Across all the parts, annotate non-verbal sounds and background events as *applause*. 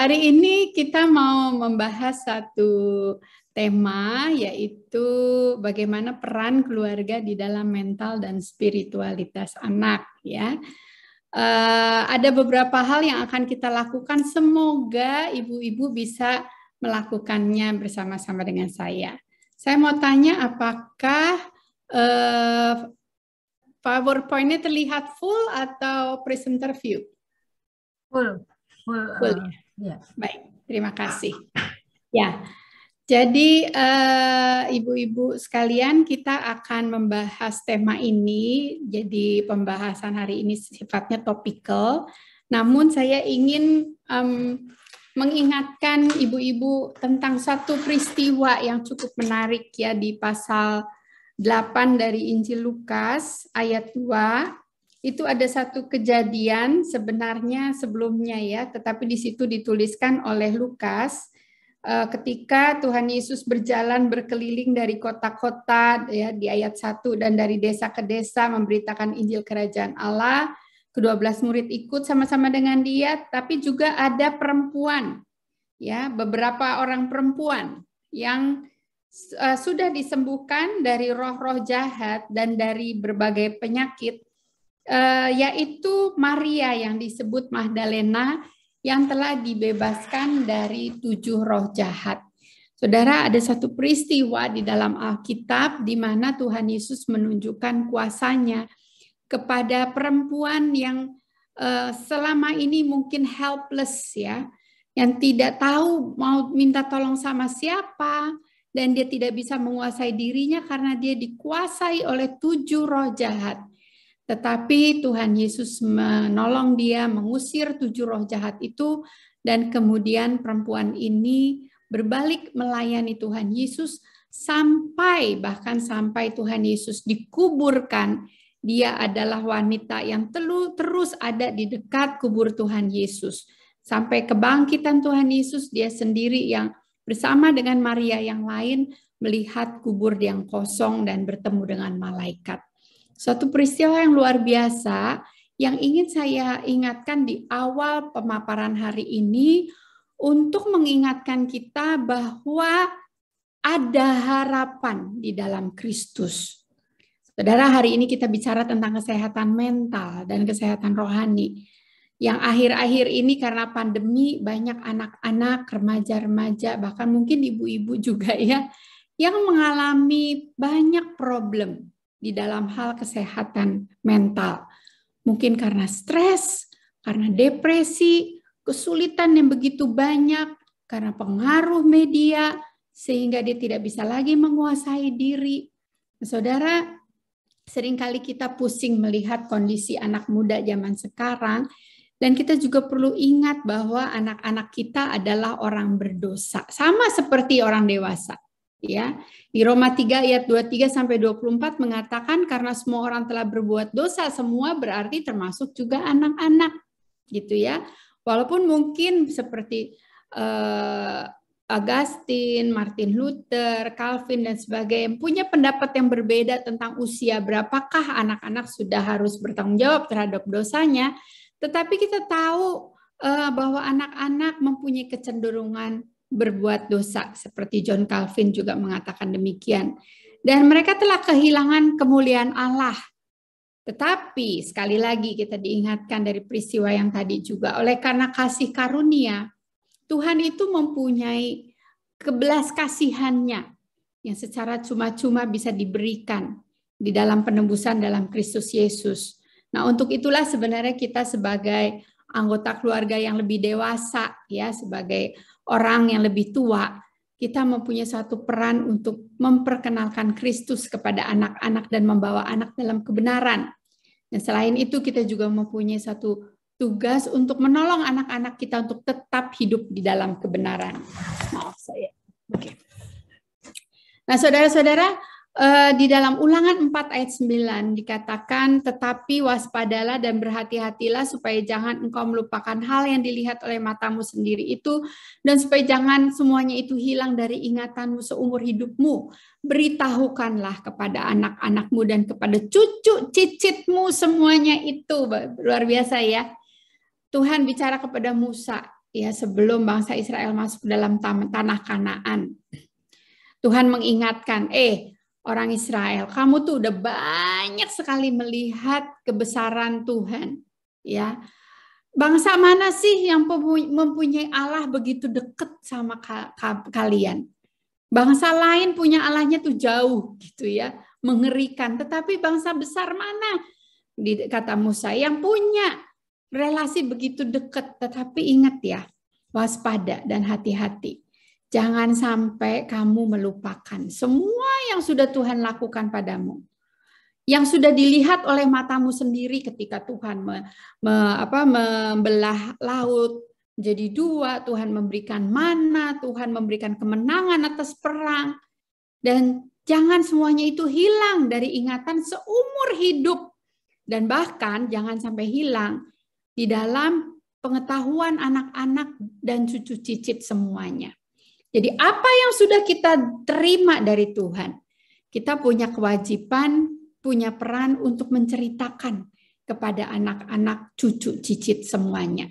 hari ini kita mau membahas satu tema yaitu bagaimana peran keluarga di dalam mental dan spiritualitas anak ya. Uh, ada beberapa hal yang akan kita lakukan. Semoga ibu-ibu bisa melakukannya bersama-sama dengan saya. Saya mau tanya apakah uh, PowerPoint-nya terlihat full atau presenter view? Full. Full. full uh, Ya. Baik, terima kasih. Ya, jadi eh, ibu-ibu uh, sekalian kita akan membahas tema ini. Jadi pembahasan hari ini sifatnya topikal. Namun saya ingin um, mengingatkan ibu-ibu tentang satu peristiwa yang cukup menarik ya di pasal 8 dari Injil Lukas ayat 2 itu ada satu kejadian sebenarnya sebelumnya ya, tetapi di situ dituliskan oleh Lukas eh, ketika Tuhan Yesus berjalan berkeliling dari kota-kota ya di ayat 1 dan dari desa ke desa memberitakan Injil kerajaan Allah, kedua belas murid ikut sama-sama dengan dia, tapi juga ada perempuan ya, beberapa orang perempuan yang eh, sudah disembuhkan dari roh-roh jahat dan dari berbagai penyakit Eh, yaitu Maria yang disebut Magdalena yang telah dibebaskan dari tujuh roh jahat. Saudara, ada satu peristiwa di dalam Alkitab di mana Tuhan Yesus menunjukkan kuasanya kepada perempuan yang eh, selama ini mungkin helpless ya, yang tidak tahu mau minta tolong sama siapa dan dia tidak bisa menguasai dirinya karena dia dikuasai oleh tujuh roh jahat. Tetapi Tuhan Yesus menolong dia mengusir tujuh roh jahat itu dan kemudian perempuan ini berbalik melayani Tuhan Yesus sampai bahkan sampai Tuhan Yesus dikuburkan dia adalah wanita yang telu, terus ada di dekat kubur Tuhan Yesus sampai kebangkitan Tuhan Yesus dia sendiri yang bersama dengan Maria yang lain melihat kubur yang kosong dan bertemu dengan malaikat Suatu peristiwa yang luar biasa yang ingin saya ingatkan di awal pemaparan hari ini untuk mengingatkan kita bahwa ada harapan di dalam Kristus. Saudara, hari ini kita bicara tentang kesehatan mental dan kesehatan rohani. Yang akhir-akhir ini karena pandemi banyak anak-anak, remaja-remaja, bahkan mungkin ibu-ibu juga ya, yang mengalami banyak problem di dalam hal kesehatan mental. Mungkin karena stres, karena depresi, kesulitan yang begitu banyak, karena pengaruh media, sehingga dia tidak bisa lagi menguasai diri. Saudara, seringkali kita pusing melihat kondisi anak muda zaman sekarang, dan kita juga perlu ingat bahwa anak-anak kita adalah orang berdosa, sama seperti orang dewasa ya. Di Roma 3 ayat 23 sampai 24 mengatakan karena semua orang telah berbuat dosa, semua berarti termasuk juga anak-anak. Gitu ya. Walaupun mungkin seperti eh, Agustin, Martin Luther, Calvin dan sebagainya punya pendapat yang berbeda tentang usia berapakah anak-anak sudah harus bertanggung jawab terhadap dosanya, tetapi kita tahu eh, bahwa anak-anak mempunyai kecenderungan berbuat dosa seperti John Calvin juga mengatakan demikian. Dan mereka telah kehilangan kemuliaan Allah. Tetapi sekali lagi kita diingatkan dari peristiwa yang tadi juga oleh karena kasih karunia Tuhan itu mempunyai kebelas kasihannya yang secara cuma-cuma bisa diberikan di dalam penebusan dalam Kristus Yesus. Nah, untuk itulah sebenarnya kita sebagai anggota keluarga yang lebih dewasa ya sebagai orang yang lebih tua kita mempunyai satu peran untuk memperkenalkan Kristus kepada anak-anak dan membawa anak dalam kebenaran. Dan selain itu kita juga mempunyai satu tugas untuk menolong anak-anak kita untuk tetap hidup di dalam kebenaran. Maaf saya. Oke. Okay. Nah, saudara-saudara, Eh, di dalam ulangan 4 ayat 9 dikatakan tetapi waspadalah dan berhati-hatilah supaya jangan engkau melupakan hal yang dilihat oleh matamu sendiri itu dan supaya jangan semuanya itu hilang dari ingatanmu seumur hidupmu beritahukanlah kepada anak-anakmu dan kepada cucu cicitmu semuanya itu luar biasa ya Tuhan bicara kepada Musa ya sebelum bangsa Israel masuk dalam tanah Kanaan Tuhan mengingatkan eh orang Israel. Kamu tuh udah banyak sekali melihat kebesaran Tuhan, ya. Bangsa mana sih yang mempunyai Allah begitu dekat sama kalian? Bangsa lain punya Allahnya tuh jauh gitu ya, mengerikan. Tetapi bangsa besar mana? Kata Musa yang punya relasi begitu dekat. Tetapi ingat ya, waspada dan hati-hati. Jangan sampai kamu melupakan semua yang sudah Tuhan lakukan padamu. Yang sudah dilihat oleh matamu sendiri ketika Tuhan me, me, apa, membelah laut jadi dua, Tuhan memberikan mana, Tuhan memberikan kemenangan atas perang. Dan jangan semuanya itu hilang dari ingatan seumur hidup. Dan bahkan jangan sampai hilang di dalam pengetahuan anak-anak dan cucu cicit semuanya. Jadi apa yang sudah kita terima dari Tuhan, kita punya kewajiban, punya peran untuk menceritakan kepada anak-anak, cucu, cicit semuanya.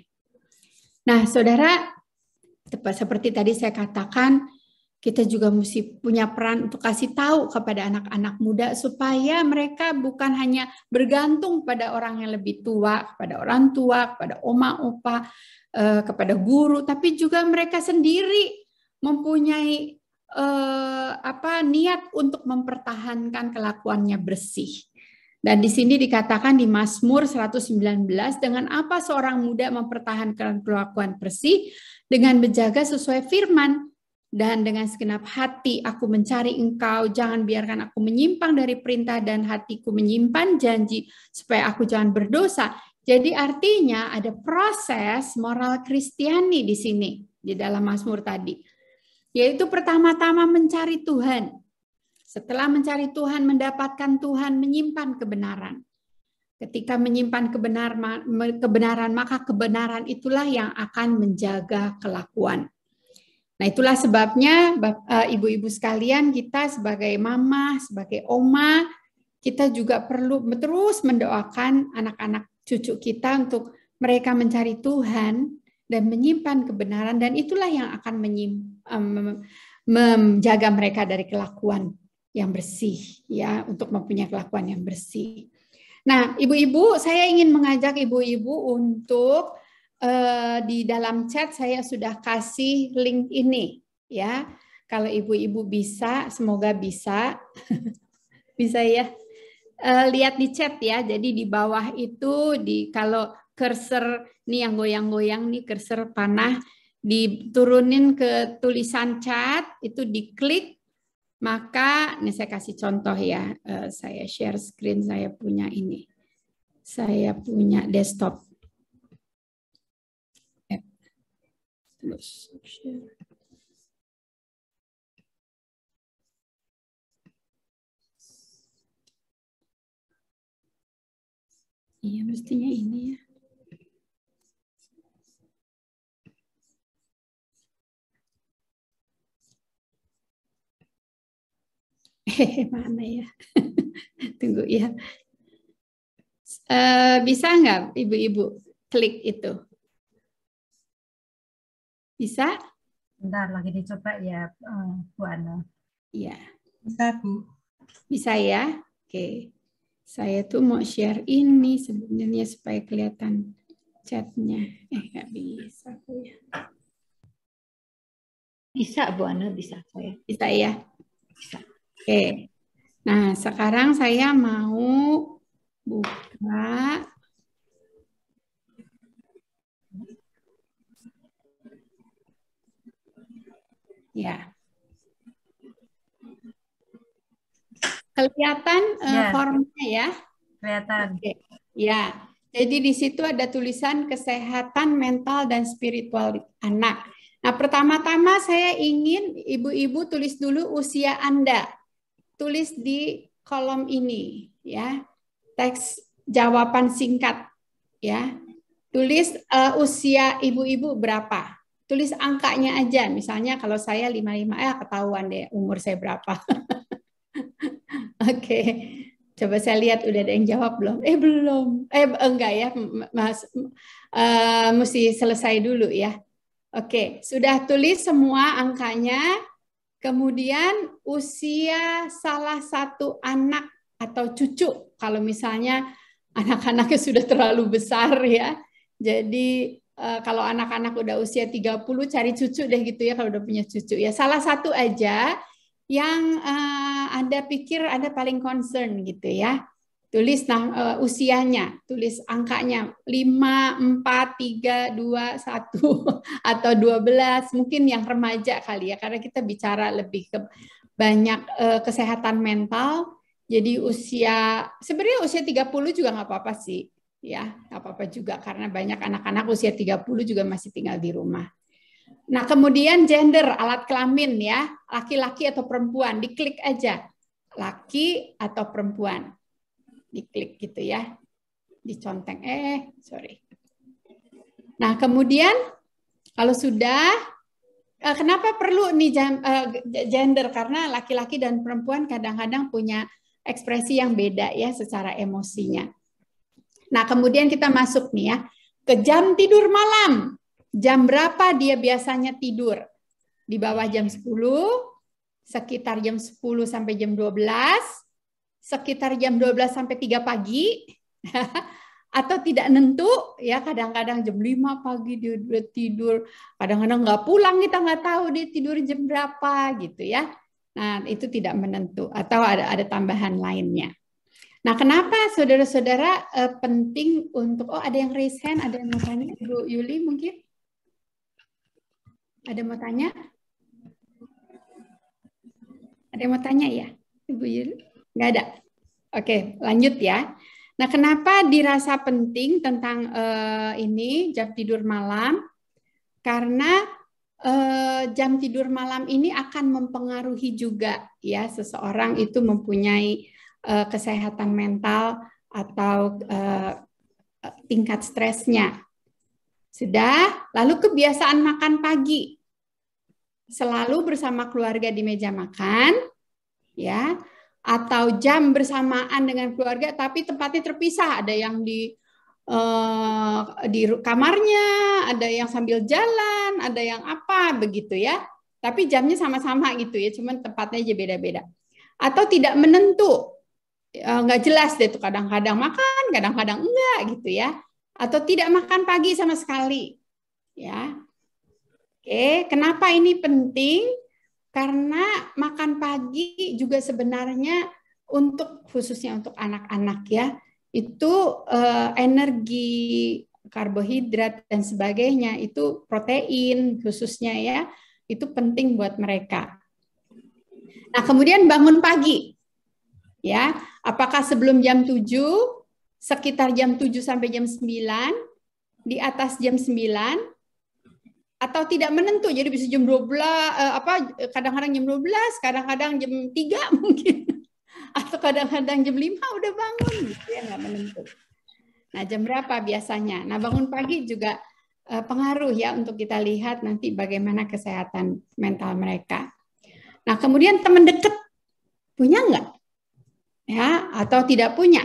Nah, saudara, seperti tadi saya katakan, kita juga mesti punya peran untuk kasih tahu kepada anak-anak muda supaya mereka bukan hanya bergantung pada orang yang lebih tua, kepada orang tua, kepada oma, opa, eh, kepada guru, tapi juga mereka sendiri mempunyai eh, apa niat untuk mempertahankan kelakuannya bersih. Dan di sini dikatakan di Mazmur 119 dengan apa seorang muda mempertahankan kelakuan bersih dengan menjaga sesuai firman dan dengan segenap hati aku mencari engkau, jangan biarkan aku menyimpang dari perintah dan hatiku menyimpan janji supaya aku jangan berdosa. Jadi artinya ada proses moral kristiani di sini, di dalam Mazmur tadi yaitu pertama-tama mencari Tuhan. Setelah mencari Tuhan, mendapatkan Tuhan, menyimpan kebenaran. Ketika menyimpan kebenaran, maka kebenaran itulah yang akan menjaga kelakuan. Nah, itulah sebabnya eh, ibu-ibu sekalian kita sebagai mama, sebagai oma, kita juga perlu terus mendoakan anak-anak cucu kita untuk mereka mencari Tuhan dan menyimpan kebenaran dan itulah yang akan menyim, um, menjaga mereka dari kelakuan yang bersih ya untuk mempunyai kelakuan yang bersih. Nah, ibu-ibu, saya ingin mengajak ibu-ibu untuk uh, di dalam chat saya sudah kasih link ini ya. Kalau ibu-ibu bisa, semoga bisa. *laughs* bisa ya. Uh, lihat di chat ya. Jadi di bawah itu di kalau cursor nih yang goyang-goyang nih cursor panah diturunin ke tulisan chat itu diklik maka ini saya kasih contoh ya eh, saya share screen saya punya ini saya punya desktop ya. Iya, mestinya ini ya. *laughs* mana ya? *laughs* Tunggu ya. Uh, bisa nggak ibu-ibu klik itu? Bisa? Bentar lagi dicoba ya uh, Bu Ana. Iya. Bisa Bu. Bisa ya? Oke. Saya tuh mau share ini sebenarnya supaya kelihatan chatnya. Eh nggak bisa Bu ya. Bisa Bu Ana bisa saya. Bisa ya? Bisa. Oke. Nah, sekarang saya mau buka Ya. Kelihatan eh, ya. Uh, formnya ya? Kelihatan. Oke. Ya. Jadi di situ ada tulisan kesehatan mental dan spiritual anak. Nah, pertama-tama saya ingin ibu-ibu tulis dulu usia Anda tulis di kolom ini ya. Teks jawaban singkat ya. Tulis uh, usia ibu-ibu berapa? Tulis angkanya aja. Misalnya kalau saya 55 ya eh, ketahuan deh umur saya berapa. *laughs* Oke. Okay. Coba saya lihat udah ada yang jawab belum? Eh belum. Eh enggak ya, Mas. Uh, mesti selesai dulu ya. Oke, sudah tulis semua angkanya. Kemudian usia salah satu anak atau cucu, kalau misalnya anak-anaknya *laughs* sudah terlalu besar ya. Jadi eh, kalau anak-anak udah usia 30 cari cucu deh gitu ya kalau udah punya cucu ya. Salah satu aja yang eh, Anda pikir Anda paling concern gitu ya tulis uh, usianya, tulis angkanya 5, 4, 3, 2, 1 atau 12, mungkin yang remaja kali ya karena kita bicara lebih ke banyak uh, kesehatan mental. Jadi usia sebenarnya usia 30 juga nggak apa-apa sih. Ya, nggak apa-apa juga karena banyak anak-anak usia 30 juga masih tinggal di rumah. Nah, kemudian gender alat kelamin ya, laki-laki atau perempuan, diklik aja laki atau perempuan diklik gitu ya, diconteng. Eh, sorry. Nah kemudian kalau sudah, eh, kenapa perlu nih eh, gender? Karena laki-laki dan perempuan kadang-kadang punya ekspresi yang beda ya secara emosinya. Nah kemudian kita masuk nih ya ke jam tidur malam. Jam berapa dia biasanya tidur? Di bawah jam 10, sekitar jam 10 sampai jam 12, sekitar jam 12 sampai 3 pagi *laughs* atau tidak nentu ya kadang-kadang jam 5 pagi dia udah tidur kadang-kadang nggak pulang kita nggak tahu dia tidur jam berapa gitu ya nah itu tidak menentu atau ada ada tambahan lainnya nah kenapa saudara-saudara eh, penting untuk oh ada yang raise hand ada yang mau tanya ibu Yuli mungkin ada mau tanya ada yang mau tanya ya Ibu Yuli Nggak ada. Oke, lanjut ya. Nah, kenapa dirasa penting tentang uh, ini jam tidur malam? Karena uh, jam tidur malam ini akan mempengaruhi juga ya seseorang itu mempunyai uh, kesehatan mental atau uh, tingkat stresnya. Sudah, lalu kebiasaan makan pagi. Selalu bersama keluarga di meja makan, ya atau jam bersamaan dengan keluarga tapi tempatnya terpisah ada yang di uh, di kamarnya ada yang sambil jalan ada yang apa begitu ya tapi jamnya sama-sama gitu ya cuman tempatnya aja beda-beda atau tidak menentu eh, nggak uh, jelas deh tuh kadang-kadang makan kadang-kadang enggak gitu ya atau tidak makan pagi sama sekali ya oke kenapa ini penting karena makan pagi juga sebenarnya untuk khususnya untuk anak-anak ya, itu eh, energi karbohidrat dan sebagainya itu protein khususnya ya, itu penting buat mereka. Nah, kemudian bangun pagi. Ya, apakah sebelum jam 7, sekitar jam 7 sampai jam 9, di atas jam 9 atau tidak menentu jadi bisa jam 12 eh, apa kadang-kadang jam 12 kadang-kadang jam 3 *laughs* mungkin atau kadang-kadang jam 5 udah bangun gitu ya nggak menentu nah jam berapa biasanya nah bangun pagi juga eh, pengaruh ya untuk kita lihat nanti bagaimana kesehatan mental mereka nah kemudian teman dekat punya nggak ya atau tidak punya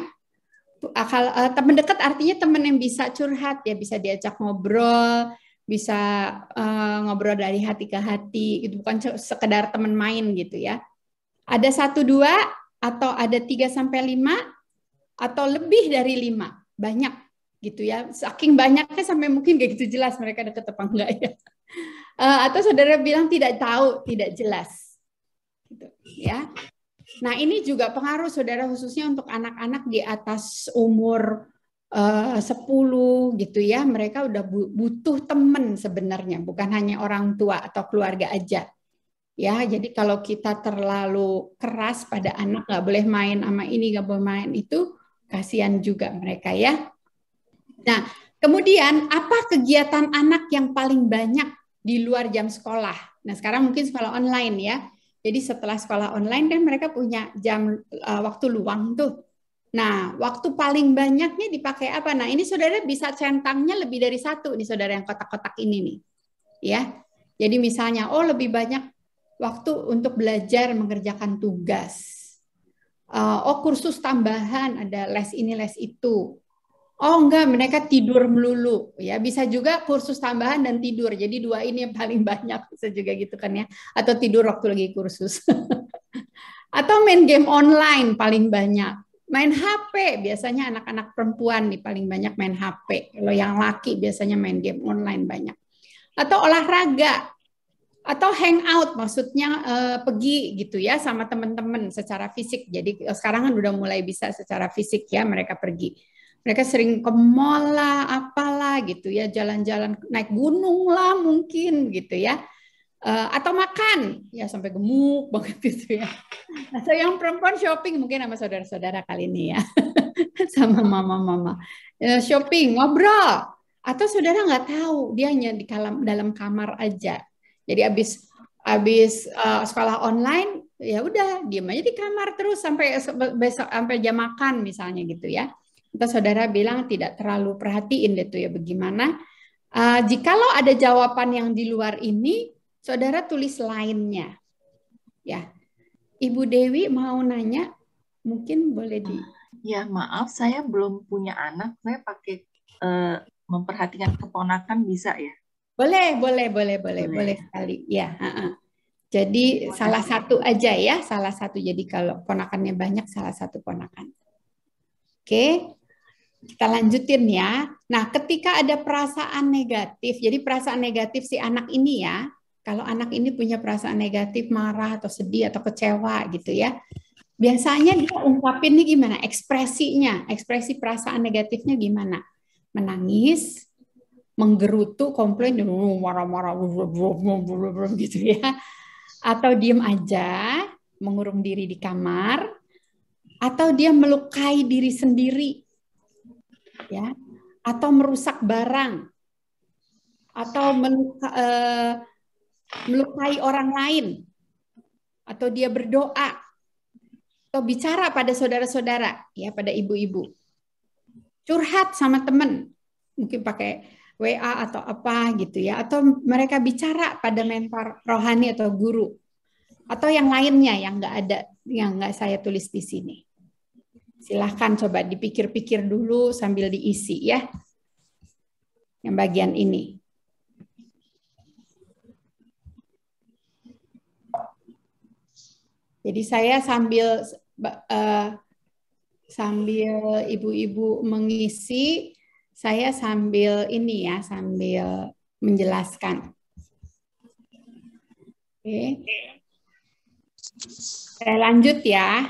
akal eh, teman dekat artinya teman yang bisa curhat ya bisa diajak ngobrol bisa uh, ngobrol dari hati ke hati itu bukan sekedar teman main gitu ya ada satu dua atau ada tiga sampai lima atau lebih dari lima banyak gitu ya saking banyaknya sampai mungkin kayak gitu jelas mereka deket apa enggak ya uh, *laughs* atau saudara bilang tidak tahu tidak jelas gitu ya nah ini juga pengaruh saudara khususnya untuk anak-anak di atas umur 10 eh, gitu ya mereka udah butuh teman sebenarnya bukan hanya orang tua atau keluarga aja ya jadi kalau kita terlalu keras pada anak nggak boleh main sama ini nggak boleh main itu kasihan juga mereka ya nah kemudian apa kegiatan anak yang paling banyak di luar jam sekolah nah sekarang mungkin sekolah online ya jadi setelah sekolah online kan mereka punya jam uh, waktu luang tuh Nah, waktu paling banyaknya dipakai apa? Nah, ini saudara bisa centangnya lebih dari satu nih saudara yang kotak-kotak ini nih. Ya. Jadi misalnya, oh lebih banyak waktu untuk belajar mengerjakan tugas. Eh, oh kursus tambahan, ada les ini, les itu. Oh enggak, mereka tidur melulu. ya Bisa juga kursus tambahan dan tidur. Jadi dua ini yang paling banyak bisa juga gitu kan ya. Atau tidur waktu lagi kursus. *laughs* Atau main game online paling banyak Main HP biasanya anak-anak perempuan nih paling banyak main HP. Kalau yang laki biasanya main game online banyak. Atau olahraga atau hangout maksudnya uh, pergi gitu ya sama teman-teman secara fisik. Jadi eh, sekarang kan udah mulai bisa secara fisik ya mereka pergi. Mereka sering ke mall lah, apalah gitu ya, jalan-jalan naik gunung lah mungkin gitu ya Eh, atau makan ya sampai gemuk *laughs* banget gitu ya atau yang perempuan shopping mungkin sama saudara-saudara kali ini ya *laughs* sama mama-mama eh, shopping ngobrol atau saudara nggak tahu dia hanya di kalam, dalam kamar aja jadi abis abis uh, sekolah online ya udah dia aja di kamar terus sampai besok sampai jam makan misalnya gitu ya atau saudara bilang tidak terlalu perhatiin gitu ya bagaimana uh, jikalau ada jawaban yang di luar ini Saudara tulis lainnya. Ya. Ibu Dewi mau nanya, mungkin boleh di Ya, maaf saya belum punya anak, saya pakai uh, memperhatikan keponakan bisa ya? Boleh, boleh, boleh, boleh, boleh sekali. Ya, uh -uh. Jadi Ponakan. salah satu aja ya, salah satu. Jadi kalau ponakannya banyak salah satu ponakan. Oke. Kita lanjutin ya. Nah, ketika ada perasaan negatif, jadi perasaan negatif si anak ini ya, kalau anak ini punya perasaan negatif, marah atau sedih atau kecewa gitu ya. Biasanya dia ungkapin nih gimana? Ekspresinya, ekspresi perasaan negatifnya gimana? Menangis, menggerutu, komplain, uh, marah-marah, gitu ya. Atau diem aja, mengurung diri di kamar, atau dia melukai diri sendiri, ya, atau merusak barang, atau meluka, eh, melukai orang lain, atau dia berdoa, atau bicara pada saudara-saudara, ya pada ibu-ibu, curhat sama temen mungkin pakai WA atau apa gitu ya, atau mereka bicara pada mentor rohani atau guru, atau yang lainnya yang nggak ada, yang nggak saya tulis di sini. Silahkan coba dipikir-pikir dulu sambil diisi ya, yang bagian ini. Jadi saya sambil uh, sambil ibu-ibu mengisi, saya sambil ini ya, sambil menjelaskan. Oke. Saya lanjut ya.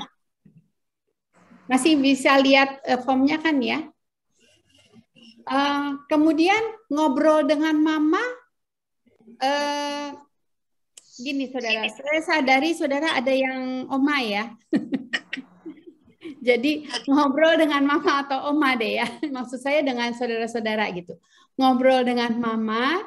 Masih bisa lihat uh, formnya kan ya? Uh, kemudian ngobrol dengan mama uh, Gini saudara, saya sadari saudara ada yang oma ya. *laughs* Jadi ngobrol dengan mama atau oma deh ya. *laughs* Maksud saya dengan saudara-saudara gitu. Ngobrol dengan mama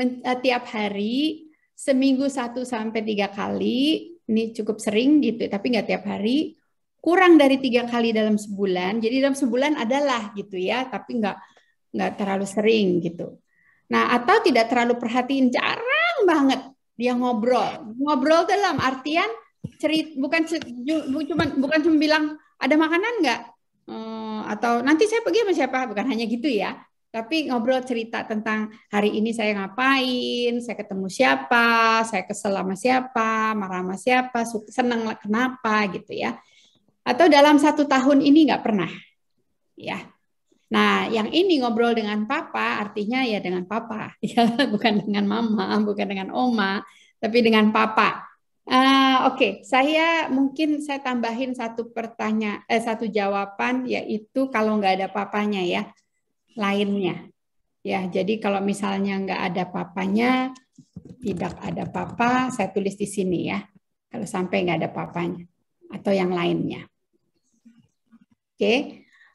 eh, tiap hari seminggu satu sampai tiga kali. Ini cukup sering gitu, tapi nggak tiap hari. Kurang dari tiga kali dalam sebulan. Jadi dalam sebulan adalah gitu ya, tapi nggak nggak terlalu sering gitu. Nah atau tidak terlalu perhatiin jarang banget dia ngobrol ngobrol dalam artian cerit bukan cuma bukan cuma bilang ada makanan nggak hmm, atau nanti saya pergi sama siapa bukan hanya gitu ya tapi ngobrol cerita tentang hari ini saya ngapain, saya ketemu siapa, saya kesel sama siapa, marah sama siapa, seneng kenapa gitu ya. Atau dalam satu tahun ini nggak pernah, ya Nah, yang ini ngobrol dengan papa artinya ya dengan papa, *laughs* ya bukan dengan mama, bukan dengan oma, tapi dengan papa. Uh, Oke, okay. saya mungkin saya tambahin satu pertanyaan, eh, satu jawaban yaitu kalau nggak ada papanya ya, lainnya. Ya, jadi kalau misalnya nggak ada papanya, tidak ada papa, saya tulis di sini ya. Kalau sampai nggak ada papanya atau yang lainnya. Oke, okay.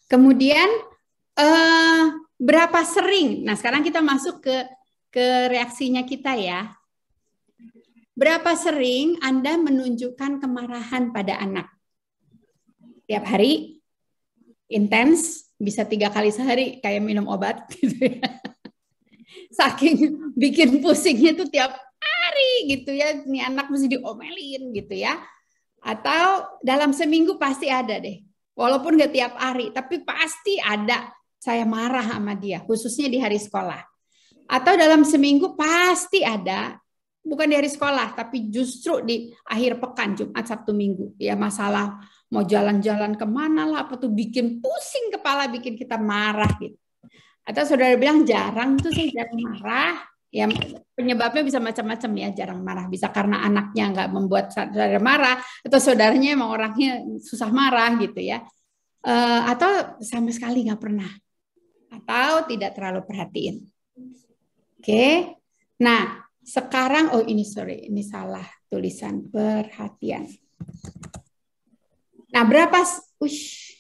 kemudian uh, berapa sering? Nah, sekarang kita masuk ke ke reaksinya kita ya. Berapa sering Anda menunjukkan kemarahan pada anak? Tiap hari? Intens? Bisa tiga kali sehari kayak minum obat *laughs* gitu ya. Saking bikin pusingnya tuh tiap hari gitu ya. Ini anak mesti diomelin gitu ya. Atau dalam seminggu pasti ada deh. Walaupun gak tiap hari, tapi pasti ada saya marah sama dia, khususnya di hari sekolah. Atau dalam seminggu pasti ada, bukan di hari sekolah, tapi justru di akhir pekan, Jumat, Sabtu, Minggu. Ya masalah mau jalan-jalan kemana lah, apa tuh bikin pusing kepala, bikin kita marah gitu. Atau saudara bilang jarang tuh saya jarang marah, ya penyebabnya bisa macam-macam ya jarang marah bisa karena anaknya nggak membuat saudara marah atau saudaranya emang orangnya susah marah gitu ya uh, atau sama sekali nggak pernah atau tidak terlalu perhatiin. Oke. Okay. Nah, sekarang oh ini sorry, ini salah tulisan perhatian. Nah, berapa ush.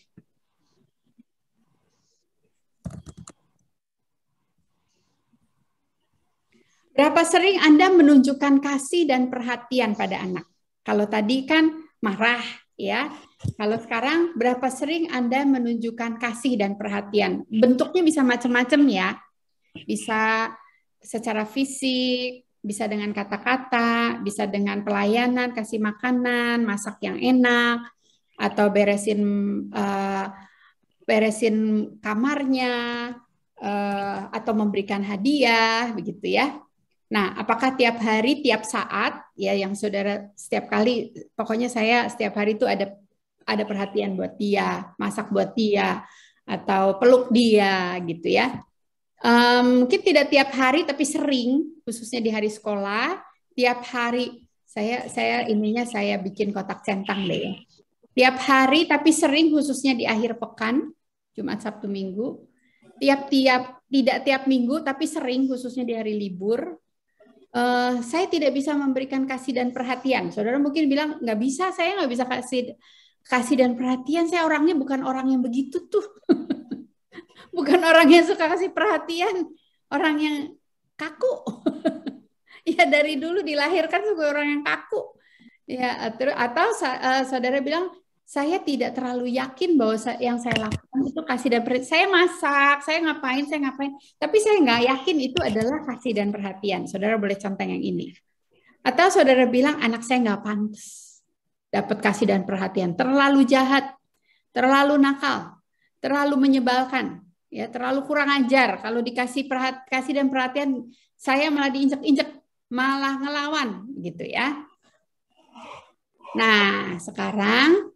Berapa sering Anda menunjukkan kasih dan perhatian pada anak? Kalau tadi kan marah ya. Kalau sekarang berapa sering Anda menunjukkan kasih dan perhatian? Bentuknya bisa macam-macam ya. Bisa secara fisik, bisa dengan kata-kata, bisa dengan pelayanan, kasih makanan, masak yang enak, atau beresin uh, beresin kamarnya, uh, atau memberikan hadiah, begitu ya. Nah, apakah tiap hari, tiap saat, ya yang saudara setiap kali, pokoknya saya setiap hari itu ada ada perhatian buat dia, masak buat dia, atau peluk dia gitu ya. Um, mungkin tidak tiap hari tapi sering, khususnya di hari sekolah, tiap hari saya saya ininya saya bikin kotak centang deh ya. Tiap hari tapi sering khususnya di akhir pekan, Jumat, Sabtu, Minggu. Tiap-tiap tidak tiap minggu tapi sering khususnya di hari libur. Uh, saya tidak bisa memberikan kasih dan perhatian. Saudara mungkin bilang nggak bisa, saya nggak bisa kasih kasih dan perhatian saya orangnya bukan orang yang begitu tuh *laughs* bukan orang yang suka kasih perhatian orang yang kaku *laughs* ya dari dulu dilahirkan sebagai orang yang kaku ya terus atau eh, saudara bilang saya tidak terlalu yakin bahwa yang saya lakukan itu kasih dan perhatian. Saya masak, saya ngapain, saya ngapain. Tapi saya nggak yakin itu adalah kasih dan perhatian. Saudara boleh contoh yang ini. Atau saudara bilang anak saya nggak pantas dapat kasih dan perhatian, terlalu jahat, terlalu nakal, terlalu menyebalkan, ya terlalu kurang ajar. Kalau dikasih perhat kasih dan perhatian, saya malah diinjek-injek, malah ngelawan, gitu ya. Nah, sekarang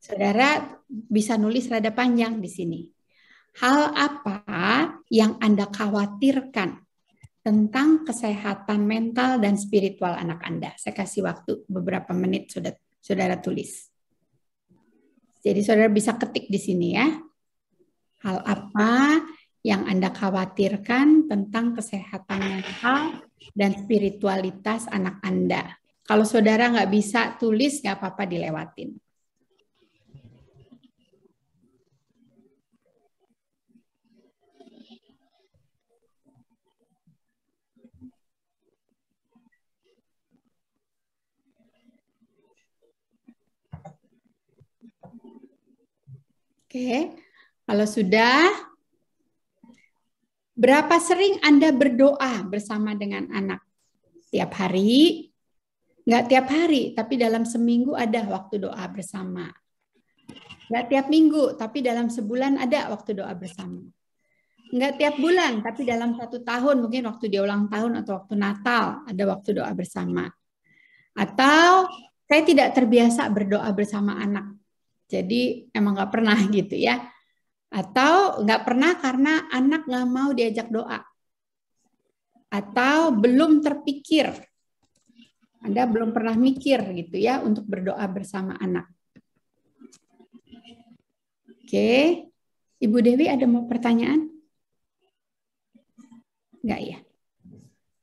saudara bisa nulis rada panjang di sini. Hal apa yang Anda khawatirkan tentang kesehatan mental dan spiritual anak Anda? Saya kasih waktu beberapa menit, sudah saudara tulis. Jadi saudara bisa ketik di sini ya. Hal apa yang Anda khawatirkan tentang kesehatan mental dan spiritualitas anak Anda. Kalau saudara nggak bisa tulis, nggak apa-apa dilewatin. Oke, kalau sudah, berapa sering Anda berdoa bersama dengan anak? Tiap hari? Enggak tiap hari, tapi dalam seminggu ada waktu doa bersama. Enggak tiap minggu, tapi dalam sebulan ada waktu doa bersama. Enggak tiap bulan, tapi dalam satu tahun, mungkin waktu dia ulang tahun atau waktu Natal, ada waktu doa bersama. Atau saya tidak terbiasa berdoa bersama anak. Jadi emang nggak pernah *laughs* gitu ya. Atau nggak pernah karena anak nggak mau diajak doa. Atau belum terpikir. Anda belum pernah mikir gitu ya untuk berdoa bersama anak. Oke, Ibu Dewi ada mau pertanyaan? Enggak ya?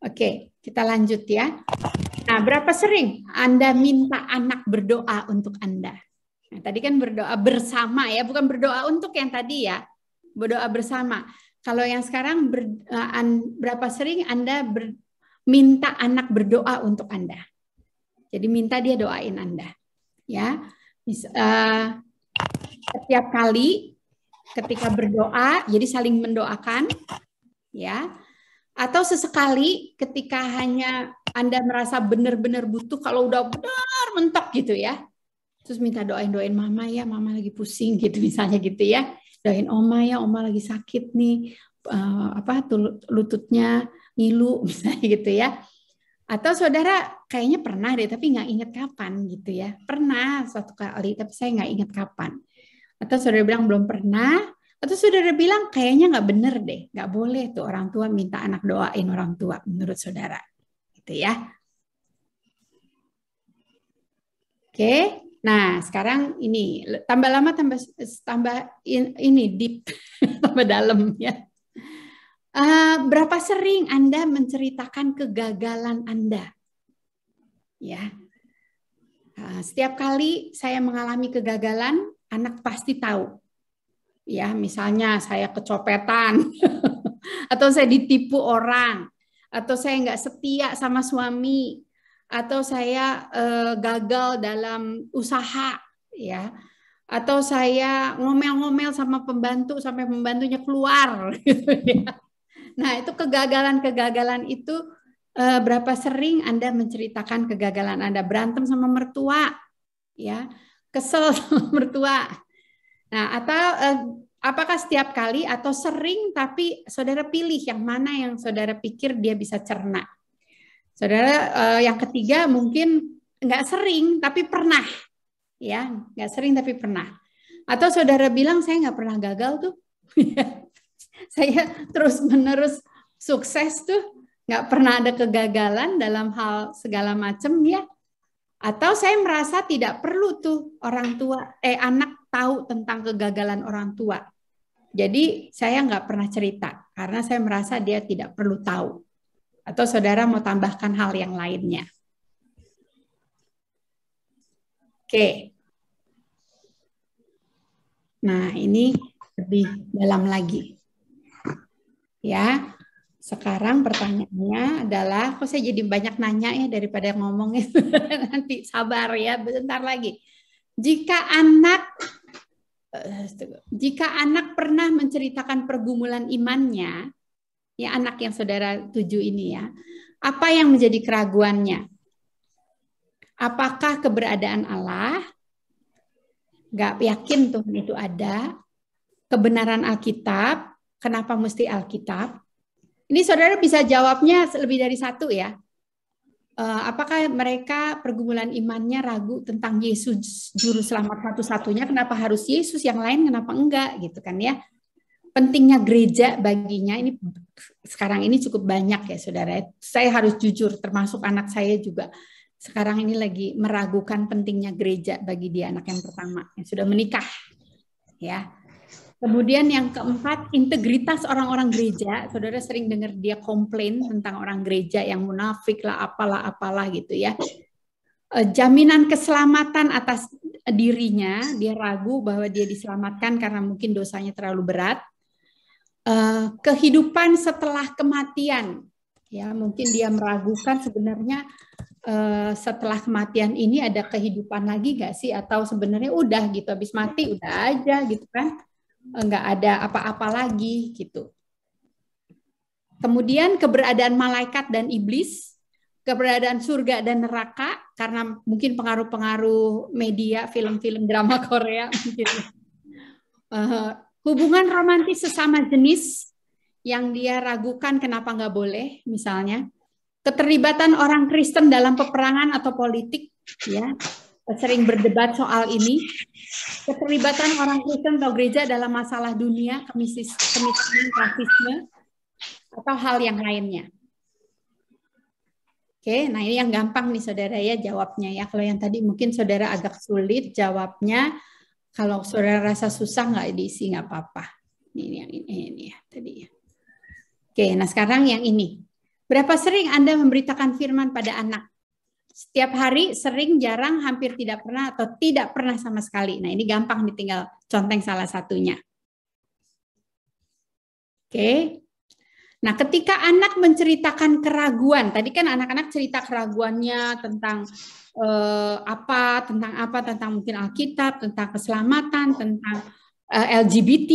Oke, kita lanjut ya. Nah, berapa sering Anda minta anak berdoa untuk Anda? Nah, tadi kan berdoa bersama ya, bukan berdoa untuk yang tadi ya, berdoa bersama. Kalau yang sekarang ber, eh, an, berapa sering Anda ber, minta anak berdoa untuk Anda? Jadi minta dia doain Anda. Ya. Bisa, uh, setiap kali ketika berdoa, jadi saling mendoakan ya. Atau sesekali ketika hanya Anda merasa benar-benar butuh kalau udah benar mentok gitu ya terus minta doain doain mama ya mama lagi pusing *laughs* gitu misalnya gitu ya doain oma ya oma lagi sakit nih uh, apa lututnya ngilu *laughs* misalnya gitu ya atau saudara kayaknya pernah deh tapi nggak inget kapan gitu ya pernah suatu kali tapi saya nggak inget kapan atau saudara bilang belum pernah atau saudara bilang kayaknya nggak bener deh nggak boleh tuh orang tua minta anak doain orang tua menurut saudara gitu ya oke okay. Nah, sekarang ini tambah lama tambah tambah in, ini deep, *laughs* tambah dalam ya. Uh, berapa sering Anda menceritakan kegagalan Anda? Ya. Uh, setiap kali saya mengalami kegagalan, anak pasti tahu. Ya, misalnya saya kecopetan *laughs* atau saya ditipu orang atau saya nggak setia sama suami atau saya eh, gagal dalam usaha ya atau saya ngomel-ngomel sama pembantu sampai pembantunya keluar *laughs* gitu, ya. Nah, itu kegagalan-kegagalan itu eh, berapa sering Anda menceritakan kegagalan Anda berantem sama mertua ya, kesel *laughs* sama mertua. Nah, atau eh, apakah setiap kali atau sering tapi Saudara pilih yang mana yang Saudara pikir dia bisa cerna Saudara uh, yang ketiga mungkin nggak sering tapi pernah, ya nggak sering tapi pernah. Atau saudara bilang saya nggak pernah gagal tuh, *laughs* saya terus menerus sukses tuh, nggak pernah ada kegagalan dalam hal segala macam ya. Atau saya merasa tidak perlu tuh orang tua, eh anak tahu tentang kegagalan orang tua. Jadi saya nggak pernah cerita karena saya merasa dia tidak perlu tahu. Atau saudara mau tambahkan hal yang lainnya? Oke. Nah, ini lebih dalam lagi. Ya. Sekarang pertanyaannya adalah, kok saya jadi banyak nanya ya daripada ngomong ya. *laughs* Nanti sabar ya, bentar lagi. Jika anak eh, jika anak pernah menceritakan pergumulan imannya, ya anak yang saudara tuju ini ya. Apa yang menjadi keraguannya? Apakah keberadaan Allah? Gak yakin Tuhan itu ada. Kebenaran Alkitab, kenapa mesti Alkitab? Ini saudara bisa jawabnya lebih dari satu ya. Eh, apakah mereka pergumulan imannya ragu tentang Yesus juru selamat satu-satunya? Kenapa harus Yesus? Yang lain kenapa enggak? Gitu kan ya? pentingnya gereja baginya ini sekarang ini cukup banyak ya saudara. Saya harus jujur termasuk anak saya juga sekarang ini lagi meragukan pentingnya gereja bagi dia anak yang pertama yang sudah menikah ya. Kemudian yang keempat, integritas orang-orang gereja. Saudara sering dengar dia komplain tentang orang gereja yang munafik lah, apalah, apalah gitu ya. Eh, jaminan keselamatan atas dirinya, dia ragu bahwa dia diselamatkan karena mungkin dosanya terlalu berat. Eh, kehidupan setelah kematian. Ya, mungkin dia meragukan sebenarnya uh, setelah kematian ini ada kehidupan lagi nggak sih? Atau sebenarnya udah gitu, habis mati udah aja gitu kan? Eh, nggak ada apa-apa lagi gitu. Kemudian keberadaan malaikat dan iblis, keberadaan surga dan neraka karena mungkin pengaruh-pengaruh media, film-film drama Korea *laughs* mungkin. Uh, Hubungan romantis sesama jenis yang dia ragukan kenapa nggak boleh, misalnya. Keterlibatan orang Kristen dalam peperangan atau politik, ya sering berdebat soal ini. Keterlibatan orang Kristen atau gereja dalam masalah dunia, kemisis, kemiskinan, rasisme, atau hal yang lainnya. Oke, nah ini yang gampang nih saudara ya jawabnya ya. Kalau yang tadi mungkin saudara agak sulit jawabnya. Kalau saudara rasa susah nggak diisi nggak apa-apa. Ini yang ini, ini ya tadi ya. Oke, nah sekarang yang ini. Berapa sering Anda memberitakan firman pada anak? Setiap hari sering, jarang, hampir tidak pernah atau tidak pernah sama sekali. Nah, ini gampang ditinggal conteng salah satunya. Oke. Nah, ketika anak menceritakan keraguan, tadi kan anak-anak cerita keraguannya tentang eh, apa, tentang apa, tentang mungkin Alkitab, tentang keselamatan, tentang eh, LGBT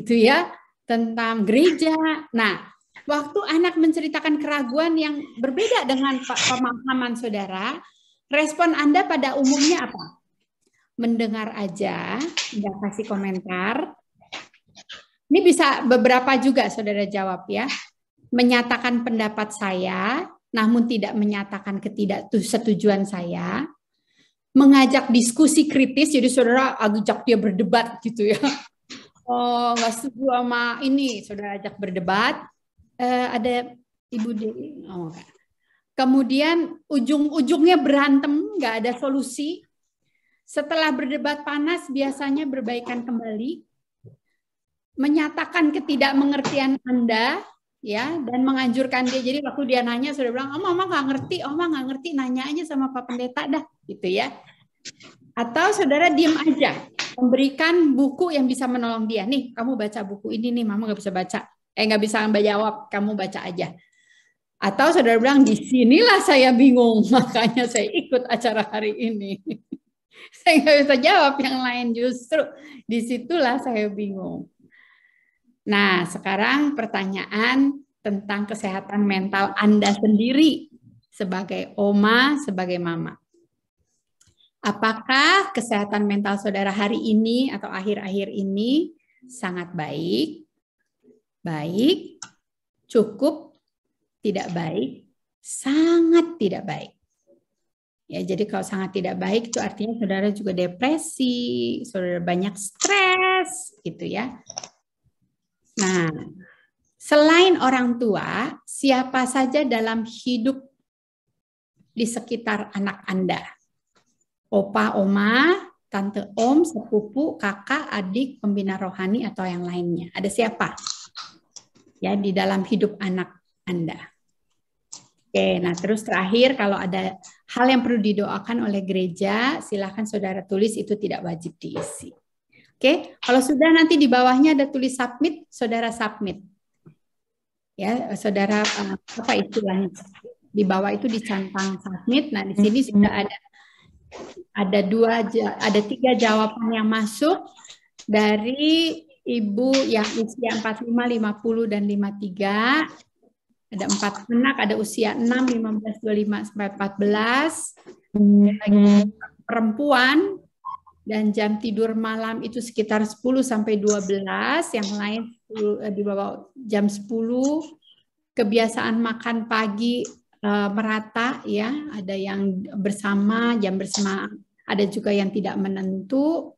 gitu ya, tentang gereja. Nah, waktu anak menceritakan keraguan yang berbeda dengan pemahaman saudara, respon Anda pada umumnya apa? Mendengar aja, nggak kasih komentar, ini bisa beberapa juga saudara jawab ya. Menyatakan pendapat saya, namun tidak menyatakan ketidaksetujuan saya. Mengajak diskusi kritis, jadi saudara ajak dia berdebat gitu ya. Oh, nggak setuju sama ini, saudara ajak berdebat. Uh, ada Ibu Dewi, oh, Kemudian ujung-ujungnya berantem, nggak ada solusi. Setelah berdebat panas, biasanya berbaikan kembali menyatakan ketidakmengertian Anda ya dan menganjurkan dia. Jadi waktu dia nanya sudah bilang, "Oh, mama nggak ngerti, oh, mama nggak ngerti, nanya aja sama Pak Pendeta dah." gitu ya. Atau saudara diam aja, memberikan buku yang bisa menolong dia. Nih, kamu baca buku ini nih, mama nggak bisa baca. Eh, nggak bisa jawab, kamu baca aja. Atau saudara bilang, di sinilah saya bingung, *laughs* makanya saya ikut acara hari ini. *laughs* saya nggak bisa jawab yang lain justru. Disitulah saya bingung. Nah, sekarang pertanyaan tentang kesehatan mental Anda sendiri sebagai oma, sebagai mama. Apakah kesehatan mental saudara hari ini atau akhir-akhir ini sangat baik, baik, cukup, tidak baik, sangat tidak baik? Ya, jadi kalau sangat tidak baik itu artinya saudara juga depresi, saudara banyak stres gitu ya. Nah, selain orang tua, siapa saja dalam hidup di sekitar anak Anda? Opa, oma, tante, om, sepupu, kakak, adik, pembina rohani atau yang lainnya. Ada siapa? Ya, di dalam hidup anak Anda. Oke, nah terus terakhir kalau ada hal yang perlu didoakan oleh gereja, silahkan saudara tulis itu tidak wajib diisi. Oke, kalau sudah nanti di bawahnya ada tulis submit, saudara submit. Ya, saudara eh, apa itu istilahnya? Di bawah itu dicantang submit. Nah, di sini sudah mm-hmm. ada ada dua ada tiga jawaban yang masuk dari ibu yang usia 45, 50 dan 53. Ada empat anak, ada usia 6, 15, 25 sampai 14. Dan lagi mm-hmm. perempuan dan jam tidur malam itu sekitar 10 sampai 12, yang lain eh, di bawah jam 10. Kebiasaan makan pagi e, merata ya, ada yang bersama jam bersama. ada juga yang tidak menentu.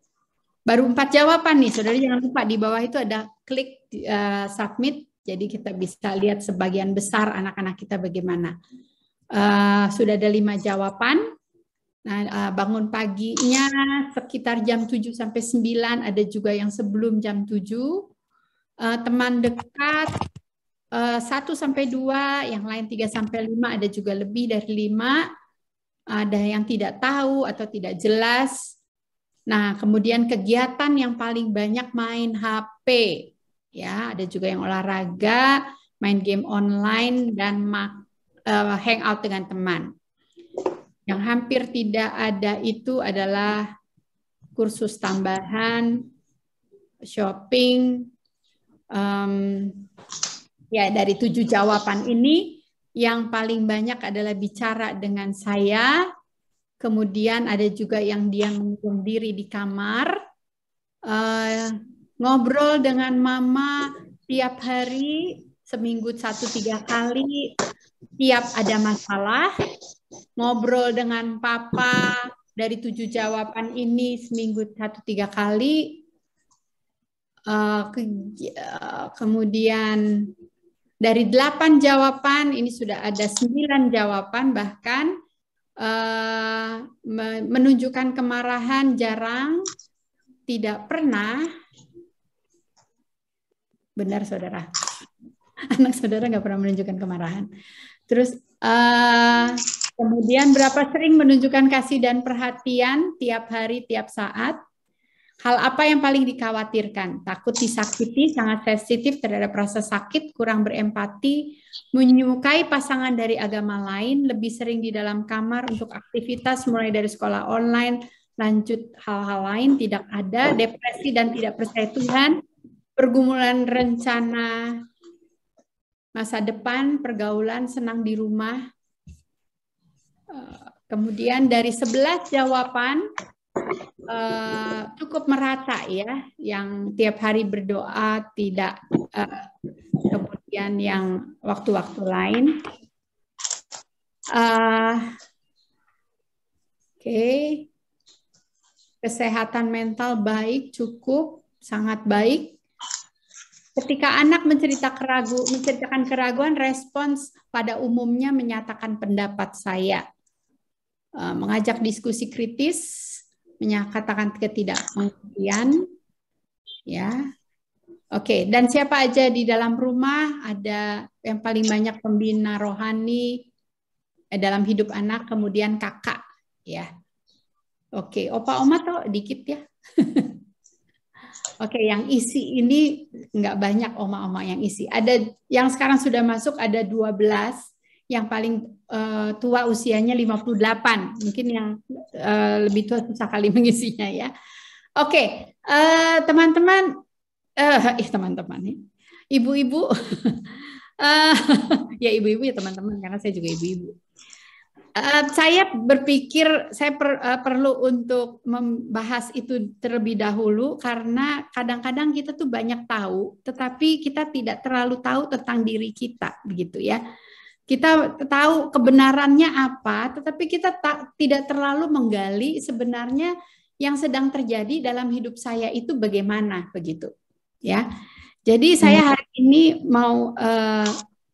Baru empat jawaban nih, saudara jangan lupa di bawah itu ada klik e, submit, jadi kita bisa lihat sebagian besar anak-anak kita bagaimana. E, sudah ada lima jawaban, Nah, eh, bangun paginya sekitar jam 7 sampai 9, ada juga yang sebelum jam 7. Eh, teman dekat 1 eh, sampai 2, yang lain 3 sampai 5, ada juga lebih dari 5. Ada yang tidak tahu atau tidak jelas. Nah, kemudian kegiatan yang paling banyak main HP. Ya, ada juga yang olahraga, main game online dan hangout dengan teman. Yang hampir tidak ada itu adalah kursus tambahan, shopping. Um, ya, dari tujuh jawaban ini, yang paling banyak adalah bicara dengan saya. Kemudian ada juga yang dia mengurung diri di kamar. Uh, ngobrol dengan mama tiap hari, seminggu satu tiga kali, tiap ada masalah ngobrol dengan papa dari tujuh jawaban ini seminggu satu tiga kali uh, ke, uh, kemudian dari delapan jawaban ini sudah ada sembilan jawaban bahkan uh, menunjukkan kemarahan jarang tidak pernah benar saudara *laughs* anak saudara nggak pernah menunjukkan kemarahan terus uh, Kemudian berapa sering menunjukkan kasih dan perhatian tiap hari, tiap saat. Hal apa yang paling dikhawatirkan? Takut disakiti, sangat sensitif terhadap rasa sakit, kurang berempati, menyukai pasangan dari agama lain, lebih sering di dalam kamar untuk aktivitas mulai dari sekolah online, lanjut hal-hal lain, tidak ada, depresi dan tidak percaya Tuhan, pergumulan rencana masa depan, pergaulan, senang di rumah, Kemudian dari 11 jawaban eh, cukup merata ya, yang tiap hari berdoa tidak eh, kemudian yang waktu-waktu lain. Eh, oke, okay. kesehatan mental baik cukup sangat baik. Ketika anak mencerita keragu, menceritakan keraguan, respons pada umumnya menyatakan pendapat saya Eh, mengajak diskusi kritis, menyatakan ketidakmengertian, ya. Oke, dan siapa aja di dalam rumah ada yang paling banyak pembina rohani eh, dalam hidup anak, kemudian kakak, ya. Oke, opa oma toh dikit ya. *laughs* Oke, yang isi ini nggak banyak oma-oma yang isi. Ada yang sekarang sudah masuk ada 12 yang paling uh, tua usianya 58. Mungkin yang uh, lebih tua susah kali *laughs* mengisinya ya. Oke, okay. uh, eh, teman-teman eh teman-teman ya. Ibu-ibu uh, *laughs* ya ibu-ibu ya teman-teman karena saya juga ibu-ibu. Uh, saya berpikir saya per, uh, perlu untuk membahas itu terlebih dahulu karena kadang-kadang kita tuh banyak tahu tetapi kita tidak terlalu tahu tentang diri kita begitu ya kita tahu kebenarannya apa, tetapi kita tak, tidak terlalu menggali sebenarnya yang sedang terjadi dalam hidup saya itu bagaimana begitu, ya. Jadi saya hmm. hari ini mau uh,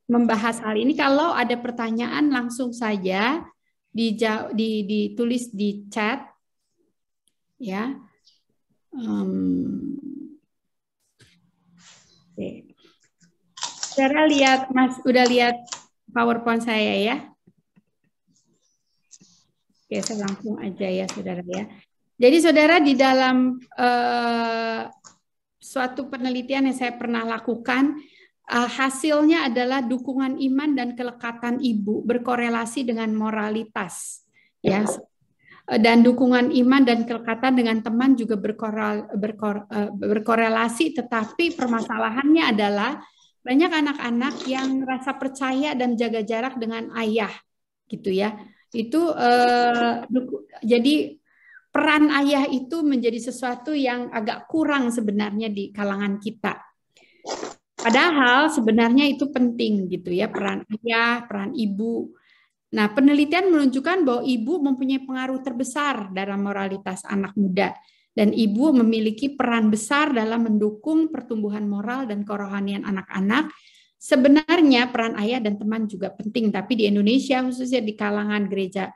membahas hal ini. Kalau ada pertanyaan langsung saja di, di, ditulis di chat, ya. Um, Okay. lihat Mas udah lihat PowerPoint saya ya. Oke, saya langsung aja ya saudara ya. Jadi saudara di dalam eh, suatu penelitian yang saya pernah lakukan, eh, hasilnya adalah dukungan iman dan kelekatan ibu berkorelasi dengan moralitas. Ya, eh, dan dukungan iman dan kelekatan dengan teman juga berkorel, berkor, eh, berkorelasi, tetapi permasalahannya adalah banyak anak-anak yang rasa percaya dan jaga jarak dengan ayah gitu ya itu eh, jadi peran ayah itu menjadi sesuatu yang agak kurang sebenarnya di kalangan kita padahal sebenarnya itu penting gitu ya peran ayah peran ibu nah penelitian menunjukkan bahwa ibu mempunyai pengaruh terbesar dalam moralitas anak muda dan ibu memiliki peran besar dalam mendukung pertumbuhan moral dan kerohanian anak-anak. Sebenarnya peran ayah dan teman juga penting, tapi di Indonesia khususnya di kalangan gereja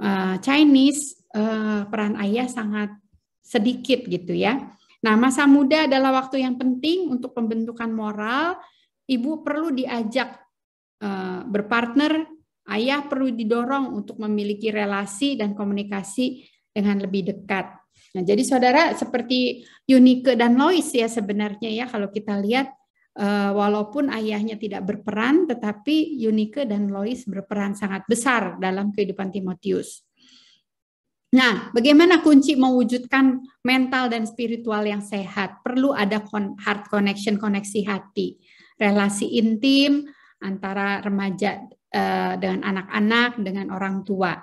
uh, Chinese uh, peran ayah sangat sedikit gitu ya. Nah, masa muda adalah waktu yang penting untuk pembentukan moral. Ibu perlu diajak uh, berpartner, ayah perlu didorong untuk memiliki relasi dan komunikasi dengan lebih dekat. Nah, jadi saudara seperti Unike dan Lois ya sebenarnya ya kalau kita lihat eh, walaupun ayahnya tidak berperan tetapi Unike dan Lois berperan sangat besar dalam kehidupan Timotius. Nah, bagaimana kunci mewujudkan mental dan spiritual yang sehat? Perlu ada heart connection, koneksi hati, relasi intim antara remaja eh, dengan anak-anak, dengan orang tua.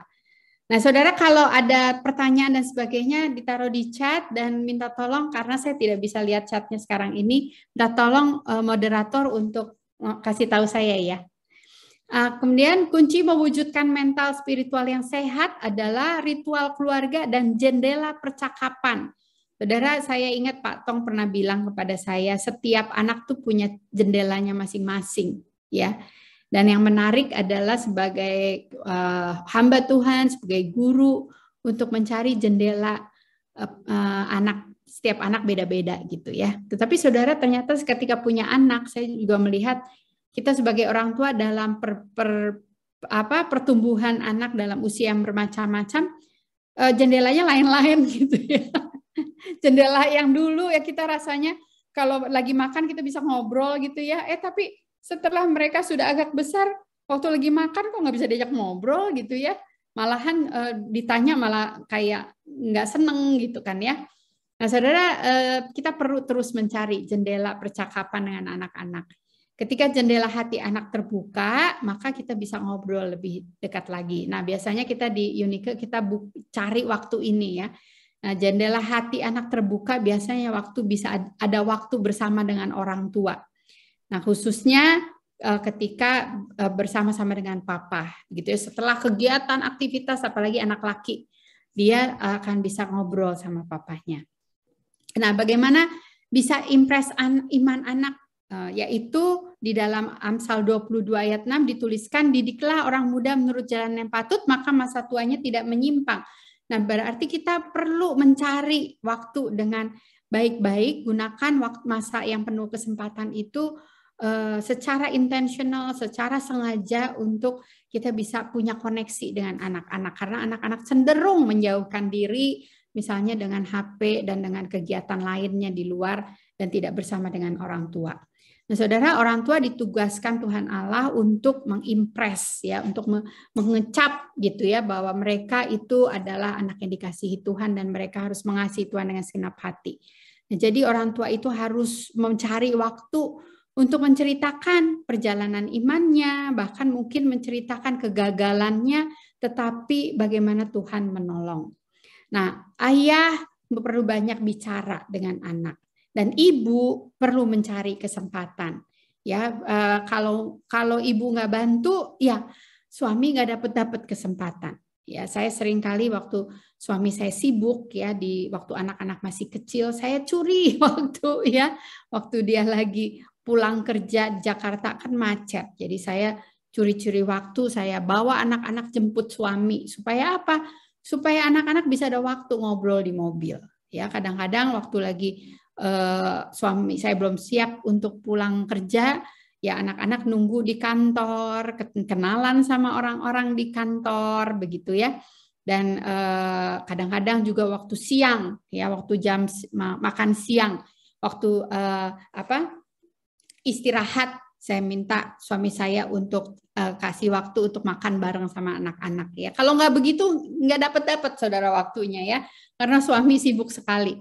Nah, saudara kalau ada pertanyaan dan sebagainya ditaruh di chat dan minta tolong karena saya tidak bisa lihat chatnya sekarang ini, minta tolong uh, moderator untuk eh, kasih tahu saya ya. Uh, kemudian kunci mewujudkan mental spiritual yang sehat adalah ritual keluarga dan jendela percakapan. Saudara, saya ingat Pak Tong pernah bilang kepada saya, setiap anak tuh punya jendelanya masing-masing, ya. Dan yang menarik adalah sebagai uh, hamba Tuhan, sebagai guru untuk mencari jendela uh, uh, anak setiap anak beda-beda gitu ya. Tetapi saudara ternyata ketika punya anak, saya juga melihat kita sebagai orang tua dalam per, per apa pertumbuhan anak dalam usia yang bermacam-macam uh, jendelanya lain-lain *laughs* gitu ya. Jendela yang dulu ya kita rasanya kalau lagi makan kita bisa ngobrol gitu ya. Eh tapi setelah mereka sudah agak besar, waktu lagi makan kok nggak bisa diajak ngobrol gitu ya, malahan e, ditanya malah kayak nggak seneng gitu kan ya. Nah, saudara, eh, kita perlu terus mencari jendela percakapan dengan anak-anak. Ketika jendela hati anak terbuka, maka kita bisa ngobrol lebih dekat lagi. Nah, biasanya kita di Unike kita cari waktu ini ya. Nah, jendela hati anak terbuka biasanya waktu bisa ada waktu bersama dengan orang tua. Nah, khususnya eh, ketika eh, bersama-sama dengan papa gitu ya. Setelah kegiatan aktivitas apalagi anak laki, dia akan bisa ngobrol sama papahnya. Nah, bagaimana bisa impress an iman anak eh, yaitu di dalam Amsal 22 ayat 6 dituliskan didiklah orang muda menurut jalan yang patut maka masa tuanya tidak menyimpang. Nah, berarti kita perlu mencari waktu dengan baik-baik, gunakan waktu masa yang penuh kesempatan itu Eh, secara intentional secara sengaja untuk kita bisa punya koneksi dengan anak-anak karena anak-anak cenderung menjauhkan diri misalnya dengan HP dan dengan kegiatan lainnya di luar dan tidak bersama dengan orang tua. Nah, saudara, orang tua ditugaskan Tuhan Allah untuk mengimpress ya, untuk mengecap gitu ya bahwa mereka itu adalah anak yang dikasihi Tuhan dan mereka harus mengasihi Tuhan dengan segenap hati. Nah, jadi orang tua itu harus mencari waktu untuk menceritakan perjalanan imannya, bahkan mungkin menceritakan kegagalannya, tetapi bagaimana Tuhan menolong. Nah, ayah perlu banyak bicara dengan anak dan ibu perlu mencari kesempatan. Ya, eh, kalau kalau ibu nggak bantu, ya suami nggak dapat dapat kesempatan. Ya, saya sering kali waktu suami saya sibuk ya di waktu anak-anak masih kecil, saya curi *laughs* waktu ya, waktu dia lagi pulang kerja di Jakarta kan macet. Jadi saya curi-curi waktu, saya bawa anak-anak jemput suami. Supaya apa? Supaya anak-anak bisa ada waktu ngobrol di mobil. Ya, kadang-kadang waktu lagi eh, suami saya belum siap untuk pulang kerja, ya anak-anak nunggu di kantor, kenalan sama orang-orang di kantor, begitu ya. Dan kadang eh, kadang-kadang juga waktu siang, ya waktu jam makan siang, waktu eh, apa istirahat saya minta suami saya untuk uh, kasih waktu untuk makan bareng sama anak-anak ya. Kalau nggak begitu nggak dapat dapat saudara waktunya ya, karena suami sibuk sekali.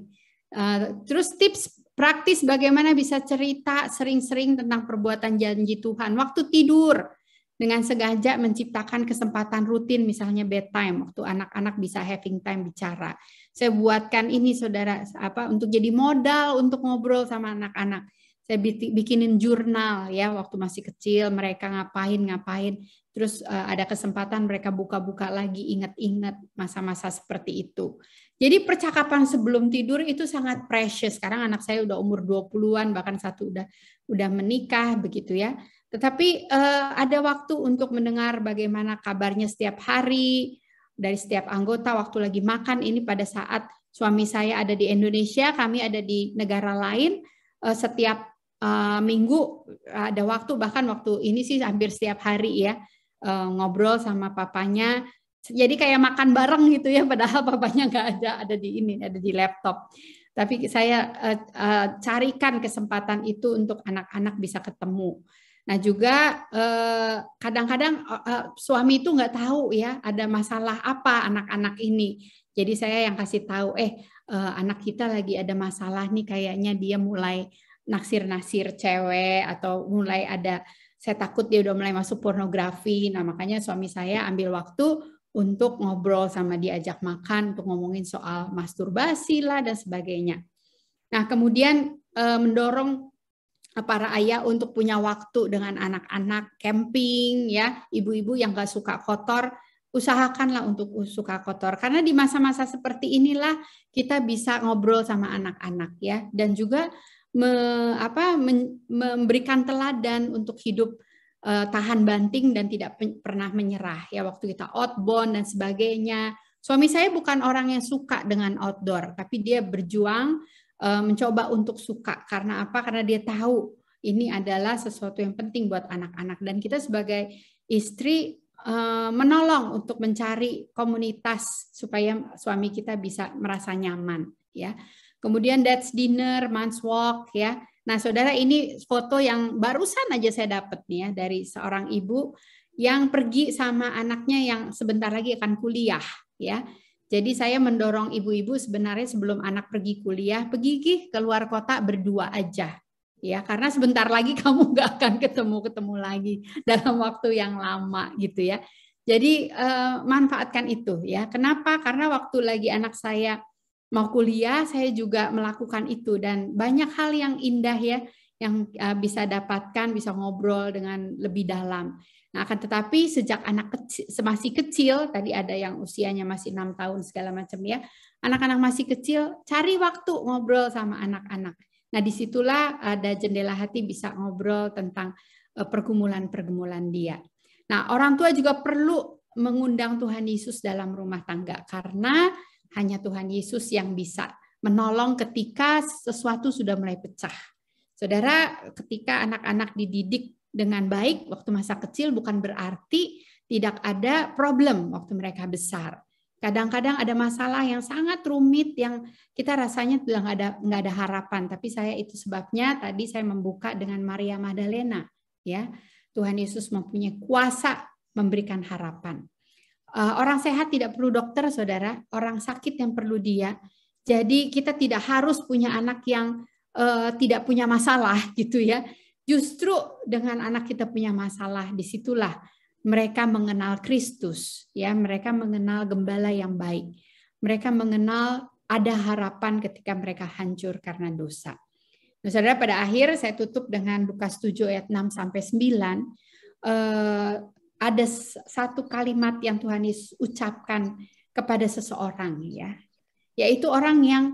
Uh, terus tips praktis bagaimana bisa cerita sering-sering tentang perbuatan janji Tuhan waktu tidur dengan sengaja menciptakan kesempatan rutin misalnya bedtime waktu anak-anak bisa having time bicara. Saya buatkan ini saudara apa untuk jadi modal untuk ngobrol sama anak-anak saya bikinin jurnal ya waktu masih kecil mereka ngapain ngapain terus eh, ada kesempatan mereka buka-buka lagi ingat-ingat masa-masa seperti itu. Jadi percakapan sebelum tidur itu sangat precious. Sekarang anak saya udah umur 20-an bahkan satu udah udah menikah begitu ya. Tetapi eh, ada waktu untuk mendengar bagaimana kabarnya setiap hari dari setiap anggota waktu lagi makan ini pada saat suami saya ada di Indonesia, kami ada di negara lain eh, setiap Eh, minggu ada waktu bahkan waktu ini sih hampir setiap hari ya eh, ngobrol sama papanya. Jadi kayak makan bareng gitu ya *laughs* padahal papanya nggak ada ada di ini ada di laptop. Tapi saya eh, carikan kesempatan itu untuk anak-anak bisa ketemu. Nah juga kadang-kadang suami itu nggak tahu ya ada masalah apa anak-anak ini. Jadi saya yang kasih tahu, eh, anak kita lagi ada masalah nih kayaknya dia mulai naksir-naksir cewek atau mulai ada saya takut dia udah mulai masuk pornografi. Nah, makanya suami saya ambil waktu untuk ngobrol sama diajak makan, untuk ngomongin soal masturbasi lah dan sebagainya. Nah, kemudian eh, mendorong eh, para ayah untuk punya waktu dengan anak-anak camping ya, ibu-ibu yang gak suka kotor, usahakanlah untuk suka kotor karena di masa-masa seperti inilah kita bisa ngobrol sama anak-anak ya dan juga me, apa, men, memberikan teladan untuk hidup uh, tahan banting dan tidak pen, pernah menyerah ya waktu kita outbound dan sebagainya. Suami saya bukan orang yang suka dengan outdoor, tapi dia berjuang uh, mencoba untuk suka karena apa? Karena dia tahu ini adalah sesuatu yang penting buat anak-anak dan kita sebagai istri eh, menolong untuk mencari komunitas supaya suami kita bisa merasa nyaman ya. Kemudian that's dinner, man's walk ya. Nah, Saudara ini foto yang barusan aja saya dapat nih ya dari seorang ibu yang pergi sama anaknya yang sebentar lagi akan kuliah ya. Jadi saya mendorong ibu-ibu sebenarnya sebelum anak pergi kuliah, pergi keluar kota berdua aja ya karena sebentar lagi *laughs* kamu nggak akan ketemu ketemu lagi dalam waktu yang lama gitu ya jadi eh, manfaatkan itu ya kenapa karena waktu lagi anak saya mau kuliah saya juga melakukan itu dan banyak hal yang indah ya yang eh, bisa dapatkan bisa ngobrol dengan lebih dalam. Nah, akan tetapi sejak anak kecil, masih kecil tadi ada yang usianya masih enam tahun segala macam ya, anak-anak masih kecil cari waktu ngobrol sama anak-anak. Nah, disitulah ada jendela hati bisa ngobrol tentang eh, pergumulan-pergumulan dia. Nah, orang tua juga perlu mengundang Tuhan Yesus dalam rumah tangga karena hanya Tuhan Yesus yang bisa menolong ketika sesuatu sudah mulai pecah. Saudara, ketika anak-anak dididik dengan baik waktu masa kecil bukan berarti tidak ada problem waktu mereka besar. Kadang-kadang ada masalah yang sangat rumit yang kita rasanya tidak ada nggak ada harapan. Tapi saya itu sebabnya tadi saya membuka dengan Maria Magdalena, ya Tuhan Yesus mempunyai kuasa memberikan harapan. Eh, orang sehat tidak perlu dokter, saudara. Orang sakit yang perlu dia. Jadi kita tidak harus punya anak yang uh, tidak punya masalah *laughs* gitu ya. Justru dengan anak kita punya masalah, disitulah mereka mengenal Kristus, ya mereka mengenal gembala yang baik. Mereka mengenal ada harapan ketika mereka hancur karena dosa. Nah, saudara, pada akhir saya tutup dengan Lukas 7 ayat 6 sampai 9 ada satu kalimat yang Tuhan Yesus ucapkan kepada seseorang ya, yaitu orang yang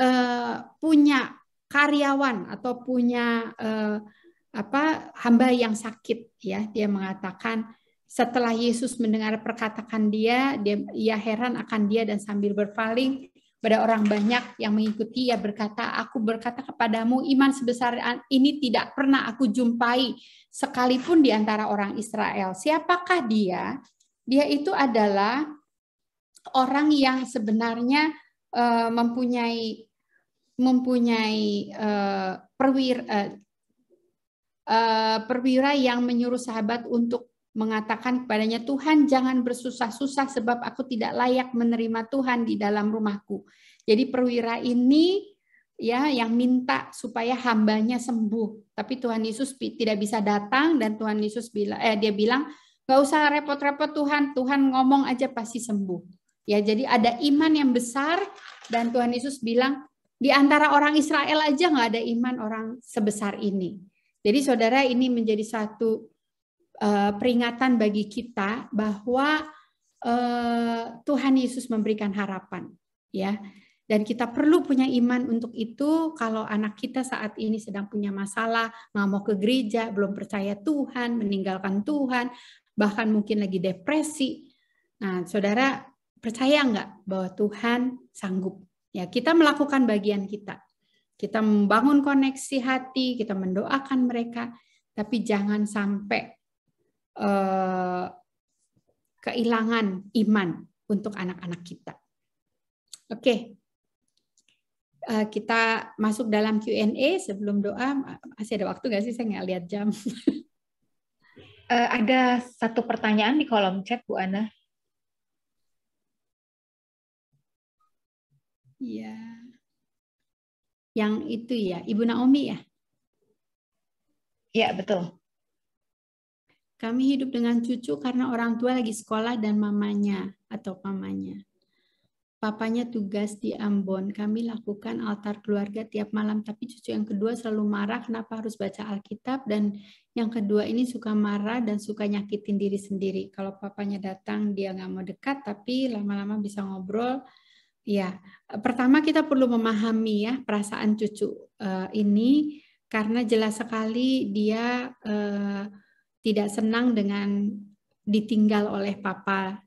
uh, punya karyawan atau punya uh, apa hamba yang sakit ya, dia mengatakan setelah Yesus mendengar perkataan dia, dia ia heran akan dia dan sambil berpaling pada orang banyak yang mengikuti, ia ya berkata, aku berkata kepadamu, iman sebesar ini tidak pernah aku jumpai sekalipun di antara orang Israel. Siapakah dia? Dia itu adalah orang yang sebenarnya uh, mempunyai mempunyai uh, perwira uh, perwira yang menyuruh sahabat untuk mengatakan kepadanya, Tuhan jangan bersusah-susah sebab aku tidak layak menerima Tuhan di dalam rumahku. Jadi perwira ini ya yang minta supaya hambanya sembuh. Tapi Tuhan Yesus tidak bisa datang dan Tuhan Yesus bilang eh dia bilang gak usah repot-repot Tuhan, Tuhan ngomong aja pasti sembuh. Ya jadi ada iman yang besar dan Tuhan Yesus bilang di antara orang Israel aja nggak ada iman orang sebesar ini. Jadi saudara ini menjadi satu Eh, peringatan bagi kita bahwa eh, Tuhan Yesus memberikan harapan, ya. Dan kita perlu punya iman untuk itu. Kalau anak kita saat ini sedang punya masalah, nggak mau ke gereja, belum percaya Tuhan, meninggalkan Tuhan, bahkan mungkin lagi depresi. Nah, saudara percaya nggak bahwa Tuhan sanggup? Ya, kita melakukan bagian kita. Kita membangun koneksi hati, kita mendoakan mereka, tapi jangan sampai Eh, kehilangan iman untuk anak-anak kita. Oke, okay. Eh, kita masuk dalam Q&A sebelum doa. Masih ada waktu nggak sih? Saya nggak lihat jam. *laughs* Eh, ada satu pertanyaan di kolom chat, Bu Ana. Iya. Yang itu ya, Ibu Naomi ya? Iya, betul. Kami hidup dengan cucu karena orang tua lagi sekolah dan mamanya atau pamannya. Papanya tugas di Ambon. Kami lakukan altar keluarga tiap malam, tapi cucu yang kedua selalu marah kenapa harus baca Alkitab dan yang kedua ini suka marah dan suka nyakitin diri sendiri. Kalau papanya datang dia nggak mau dekat, tapi lama-lama bisa ngobrol. Ya, pertama kita perlu memahami ya perasaan cucu uh, ini karena jelas sekali dia uh, tidak senang dengan ditinggal oleh papa.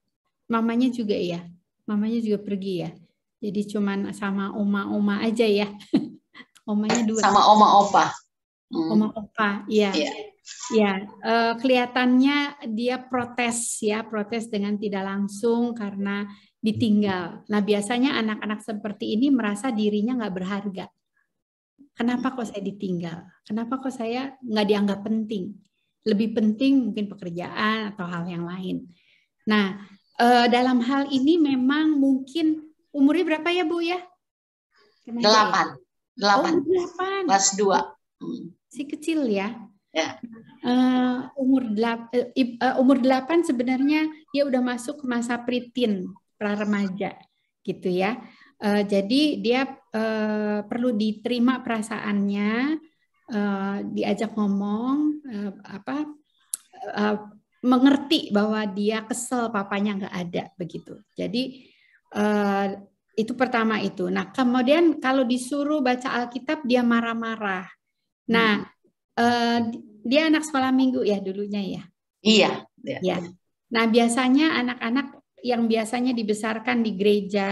Mamanya juga ya, mamanya juga pergi ya. Jadi cuman sama oma-oma aja ya. *laughs* Omanya dua. Sama oma opa. Hmm. Oma opa, iya. Yeah. Ya, iya, eh, kelihatannya dia protes ya, protes dengan tidak langsung karena ditinggal. Nah, biasanya anak-anak seperti ini merasa dirinya nggak berharga. Kenapa kok saya ditinggal? Kenapa kok saya nggak dianggap penting? lebih penting mungkin pekerjaan atau hal yang lain. Nah, eh, dalam hal ini memang mungkin umurnya berapa ya Bu ya? Delapan. Delapan. Oh, delapan. Kelas dua. Hmm. Si kecil ya. Ya. Uh, umur delap, uh, umur delapan sebenarnya dia udah masuk ke masa pritin pra remaja gitu ya. Uh, jadi dia uh, perlu diterima perasaannya, Eh, diajak ngomong uh, apa uh, mengerti bahwa dia kesel papanya nggak ada begitu. Jadi uh, itu pertama itu. Nah kemudian kalau disuruh baca Alkitab dia marah-marah. Nah hmm. uh, dia anak sekolah minggu ya dulunya ya. Iya. Ya. ya. Nah biasanya anak-anak yang biasanya dibesarkan di gereja,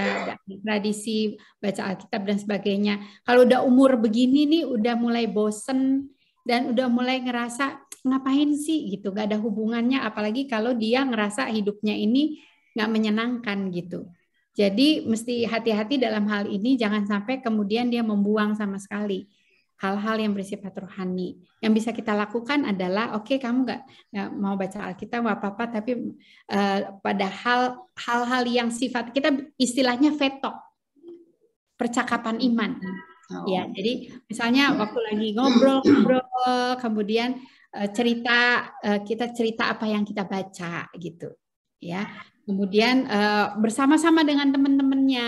tradisi baca Alkitab dan sebagainya. Kalau udah umur begini nih, udah mulai bosen dan udah mulai ngerasa ngapain sih gitu, gak ada hubungannya. Apalagi kalau dia ngerasa hidupnya ini nggak menyenangkan gitu. Jadi mesti hati-hati dalam hal ini, jangan sampai kemudian dia membuang sama sekali hal-hal yang bersifat rohani. Yang bisa kita lakukan adalah, oke okay, kamu nggak mau baca Alkitab nggak apa-apa, tapi uh, eh, pada hal-hal yang sifat kita istilahnya vetok, percakapan iman. Oh. Ya, jadi misalnya waktu lagi ngobrol-ngobrol, kemudian uh, cerita uh, kita cerita apa yang kita baca gitu, ya. Kemudian uh, bersama-sama dengan teman-temannya,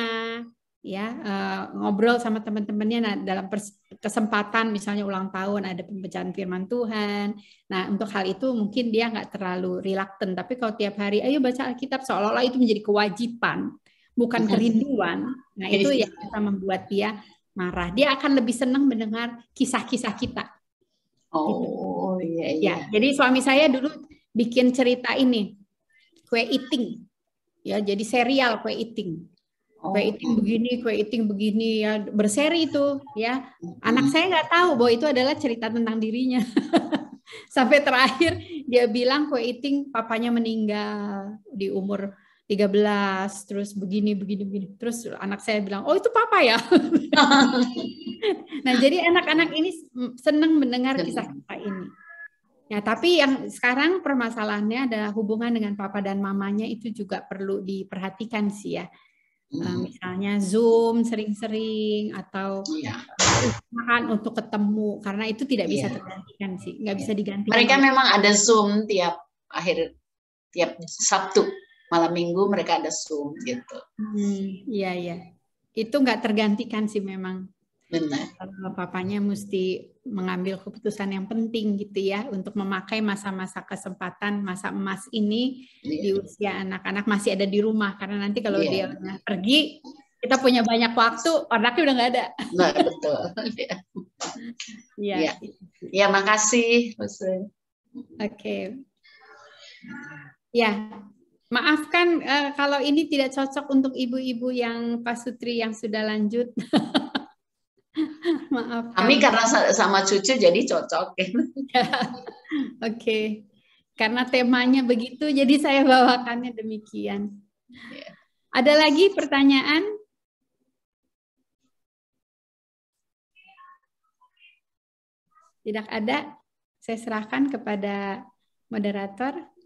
ya eh, ngobrol sama teman-temannya nah, dalam kesempatan misalnya ulang tahun ada pembacaan firman Tuhan nah untuk hal itu mungkin dia nggak terlalu reluctant tapi kalau tiap hari ayo baca Alkitab seolah-olah itu menjadi kewajiban bukan kerinduan nah itu yang bisa membuat dia marah dia akan lebih senang mendengar kisah-kisah kita oh gitu. iya, iya. ya, jadi suami saya dulu bikin cerita ini kue eating ya jadi serial kue eating Kue eating oh. begini, kue eating begini ya berseri itu ya. Anak saya nggak tahu bahwa itu adalah cerita tentang dirinya. *laughs* Sampai terakhir dia bilang kue eating papanya meninggal di umur 13 terus begini begini begini terus anak saya bilang oh itu papa ya *laughs* nah jadi anak-anak ini senang mendengar kisah papa ini ya tapi yang sekarang permasalahannya adalah hubungan dengan papa dan mamanya itu juga perlu diperhatikan sih ya uh, misalnya Zoom sering-sering atau yeah. untuk ketemu karena itu tidak bisa yeah. tergantikan sih, nggak yeah. bisa diganti. Mereka memang ada Zoom tiap akhir tiap Sabtu malam Minggu mereka ada Zoom gitu. Hmm, iya hmm, iya, itu nggak tergantikan sih memang. Benar. Eh, papanya mesti mengambil keputusan yang penting gitu ya untuk memakai masa-masa kesempatan masa emas ini yeah. di usia anak-anak masih ada di rumah karena nanti kalau yeah. dia pergi kita punya banyak waktu anaknya udah nggak ada. Nah betul. Iya. Ya. ya makasih. Oke. Okay. Ya, maafkan uh, eh, kalau ini tidak cocok untuk ibu-ibu yang Pak Sutri yang sudah lanjut. *laughs* maaf. Kami karena sama cucu jadi cocok. *laughs* Oke. okay. Karena temanya begitu jadi saya bawakannya demikian. Yeah. Ada lagi pertanyaan? Tidak ada. Saya serahkan kepada moderator.